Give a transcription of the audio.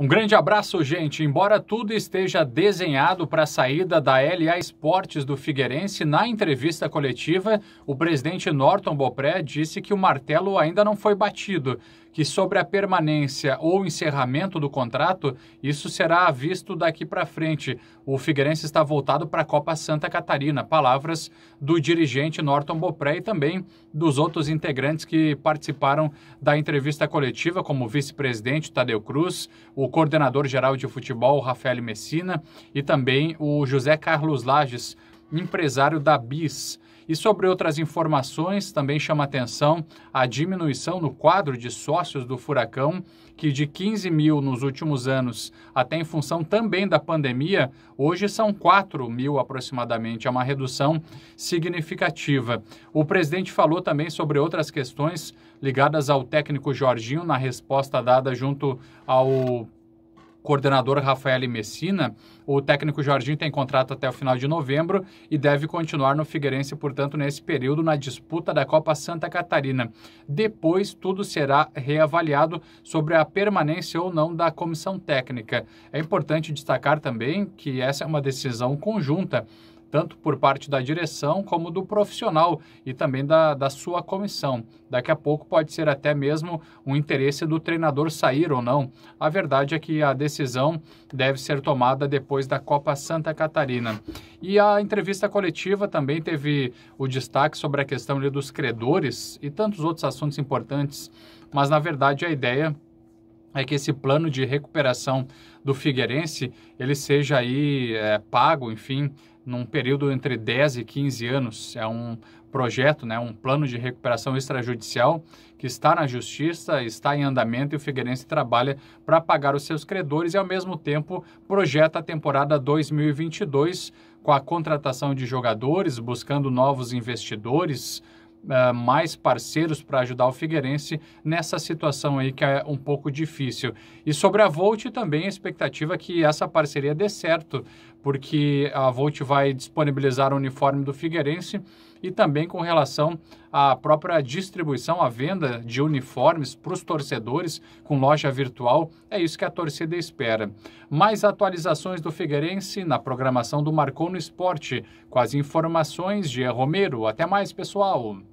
Um grande abraço, gente. Embora tudo esteja desenhado para a saída da LA Esportes do Figueirense, na entrevista coletiva, o presidente Norton Bopré disse que o martelo ainda não foi batido que sobre a permanência ou encerramento do contrato, isso será visto daqui para frente. O Figueirense está voltado para a Copa Santa Catarina. Palavras do dirigente Norton Bopré e também dos outros integrantes que participaram da entrevista coletiva, como o vice-presidente Tadeu Cruz, o coordenador geral de futebol Rafael Messina e também o José Carlos Lages empresário da BIS. E sobre outras informações, também chama atenção a diminuição no quadro de sócios do Furacão, que de 15 mil nos últimos anos, até em função também da pandemia, hoje são 4 mil aproximadamente. É uma redução significativa. O presidente falou também sobre outras questões ligadas ao técnico Jorginho na resposta dada junto ao coordenador Rafael Messina. O técnico Jorginho tem contrato até o final de novembro e deve continuar no Figueirense, portanto, nesse período na disputa da Copa Santa Catarina. Depois, tudo será reavaliado sobre a permanência ou não da comissão técnica. É importante destacar também que essa é uma decisão conjunta tanto por parte da direção como do profissional e também da, da sua comissão. Daqui a pouco pode ser até mesmo um interesse do treinador sair ou não. A verdade é que a decisão deve ser tomada depois da Copa Santa Catarina. E a entrevista coletiva também teve o destaque sobre a questão dos credores e tantos outros assuntos importantes, mas na verdade a ideia é que esse plano de recuperação do Figueirense ele seja aí é, pago, enfim, num período entre 10 e 15 anos. É um projeto, né, um plano de recuperação extrajudicial que está na justiça, está em andamento e o Figueirense trabalha para pagar os seus credores e, ao mesmo tempo, projeta a temporada 2022 com a contratação de jogadores, buscando novos investidores, Uh, mais parceiros para ajudar o Figueirense nessa situação aí que é um pouco difícil. E sobre a Volt também a expectativa é que essa parceria dê certo, porque a Volt vai disponibilizar o uniforme do Figueirense e também com relação à própria distribuição, à venda de uniformes para os torcedores com loja virtual. É isso que a torcida espera. Mais atualizações do Figueirense na programação do Marcou no Esporte, com as informações de Romero. Até mais, pessoal!